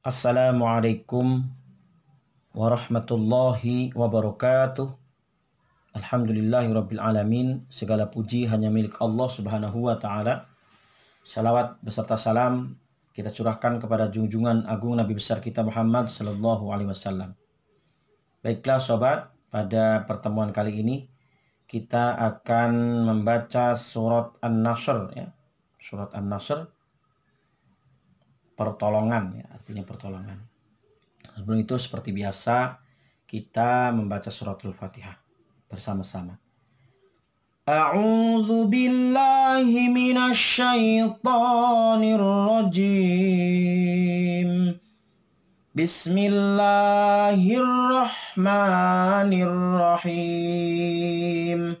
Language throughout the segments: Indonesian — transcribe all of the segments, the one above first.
Assalamualaikum warahmatullahi wabarakatuh. Alhamdulillahirabbil alamin. Segala puji hanya milik Allah Subhanahu wa taala. Salawat beserta salam kita curahkan kepada junjungan agung Nabi besar kita Muhammad sallallahu alaihi wasallam. Baiklah sobat, pada pertemuan kali ini kita akan membaca surat An-Nasr ya. Surat An-Nasr pertolongan ya, artinya pertolongan. Sebelum itu seperti biasa kita membaca suratul Fatihah bersama-sama. A'udzu billahi minasy syaithanir rajim. Bismillahirrahmanirrahim.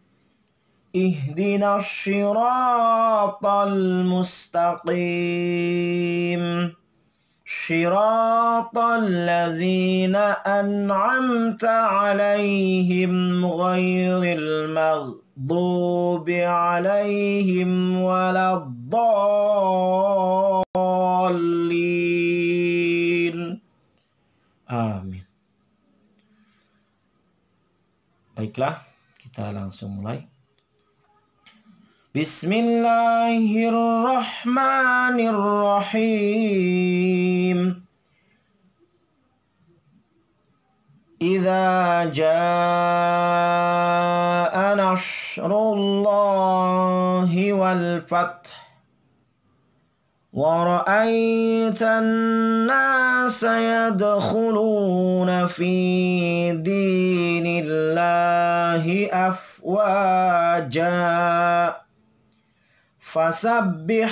اهدنا الشراط المستقيم شراط الذين أنعمت عليهم غير المغضوب عليهم ولا الضالين آمين Baiklah, kita langsung mulai. بسم الله الرحمن الرحيم إذا جاء نشر الله والفتح ورأيت الناس يدخلون في دين الله أفواجاً Fasabbih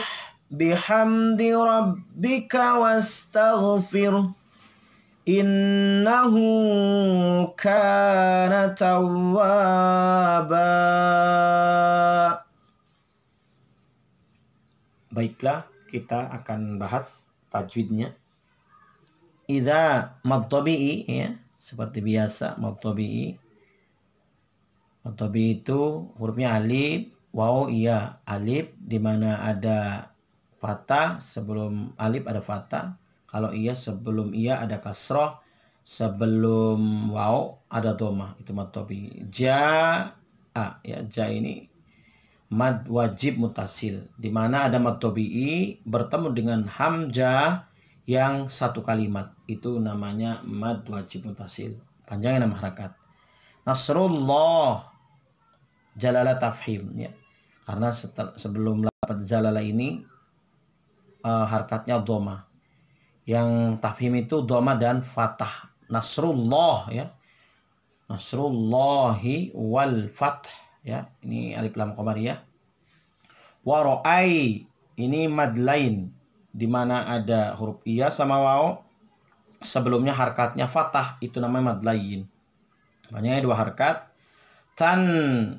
bihamdi rabbika wastaghfir innahu kana tawwaba Baiklah, kita akan bahas tajwidnya. Idza mabtabi'i ya, seperti biasa mabtabi'i. Mabtabi itu hurufnya alif, Wow iya alif di mana ada fata sebelum alif ada fata Kalau iya sebelum iya ada kasroh. Sebelum wow ada doma itu matobi tobi. Ja a ya ja ini mad wajib mutasil di mana ada matobi i bertemu dengan hamja yang satu kalimat itu namanya mad wajib mutasil panjangnya nama harakat Nasrullah jalalah tafhim ya. Karena setel, sebelum lapat jalalah ini uh, harkatnya doma. Yang tafhim itu doma dan fatah. Nasrullah ya. Nasrullahi wal fath ya. Ini alif lam qamariyah. Waro'ai ini mad lain di mana ada huruf iya sama wau sebelumnya harkatnya fatah itu namanya mad lain Makanya dua harkat Tan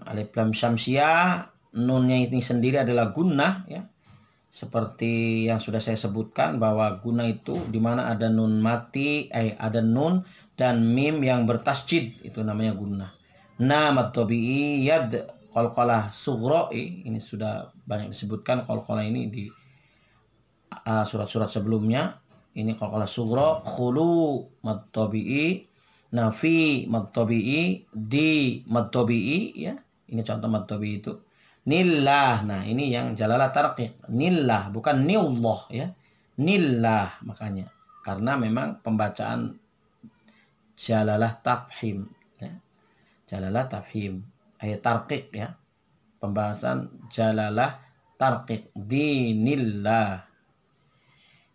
alif lam syamsiah nunnya ini sendiri adalah gunnah ya. Seperti yang sudah saya sebutkan bahwa guna itu di mana ada nun mati, eh ada nun dan mim yang bertasjid itu namanya guna nama tabi'i yad kolkolah sugro'i eh, ini sudah banyak disebutkan kolkolah ini di ah, surat-surat uh, sebelumnya. Ini kolkolah sugro khulu mat Nah, fi mad tabi'i, di mad tabi'i ya. Ini contoh mad tabi'i itu. Nillah. Nah, ini yang jalalah tarqiq. Nillah bukan nillah ya. Nillah makanya. Karena memang pembacaan jalalah tafhim ya. Jalalah tafhim. Ayat tarqiq ya. Pembahasan jalalah tarqiq nillah.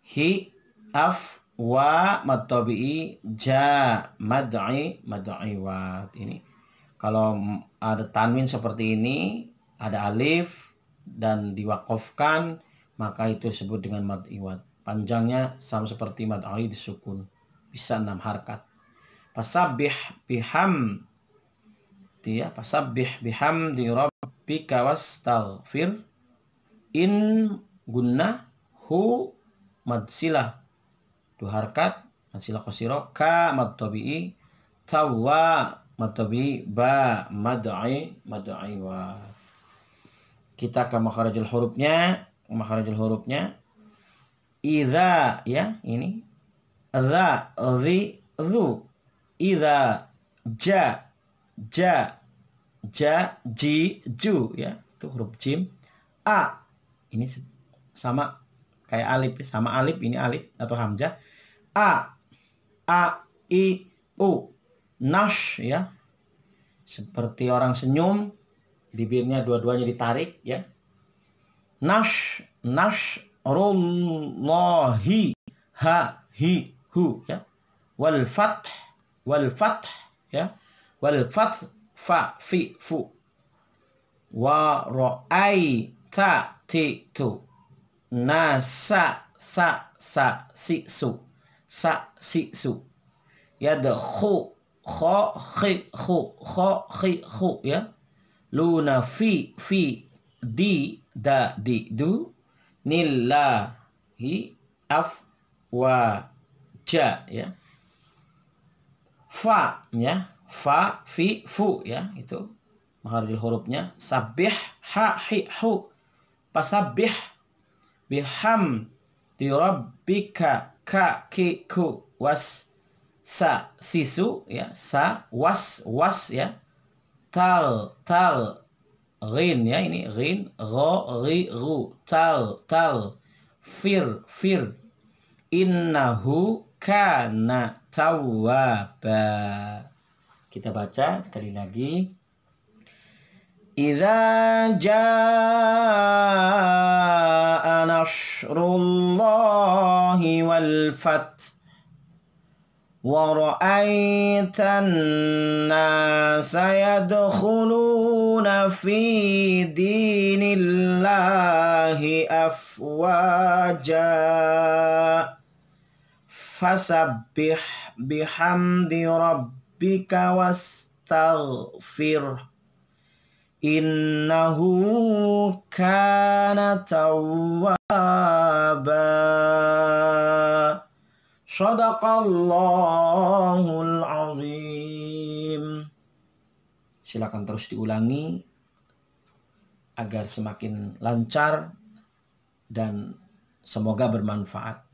hi af wa matobi'i ja mad'i mad'i wa ini kalau ada tanwin seperti ini ada alif dan diwakofkan maka itu disebut dengan mad iwat panjangnya sama seperti mad ali disukun bisa enam harkat pasabih biham dia pasabih biham di rabbika wastaghfir in gunnah hu mad silah dua harkat masilah kosiro ka madtobi'i tawa matobi ba madai mad'i wa kita ke makharajul hurufnya makharajul hurufnya ida ya ini ida ri ru ida ja ja ja ji ju ya itu huruf jim a ini sama kayak alif ya. sama alif ini alif atau hamzah a a i u nash ya seperti orang senyum bibirnya dua-duanya ditarik ya nash nash rullahi ha hi hu ya wal fath wal fath ya wal fath fa fi fu wa ra'ai ta ti tu nasa sa sa sa si su sa si su ya de khu kho khi khu kho khi khu ya luna fi fi di da di du hi af wa ja ya fa ya fa fi fu ya itu mengharil hurufnya sabih ha hi hu pasabih biham di rabbika ka ki ku was sa sisu ya sa was was ya tal tal rin ya ini rin ro ri ru tal tal fir fir innahu kana tawwaba kita baca sekali lagi إذا جاء نشر الله والفتح ورأيت الناس يدخلون في دين الله أفواجا فسبح بحمد ربك واستغفره innahu kana tawwaba shadaqallahul azim silakan terus diulangi agar semakin lancar dan semoga bermanfaat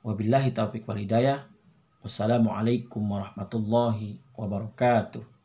wabillahi taufiq wal hidayah wassalamualaikum warahmatullahi wabarakatuh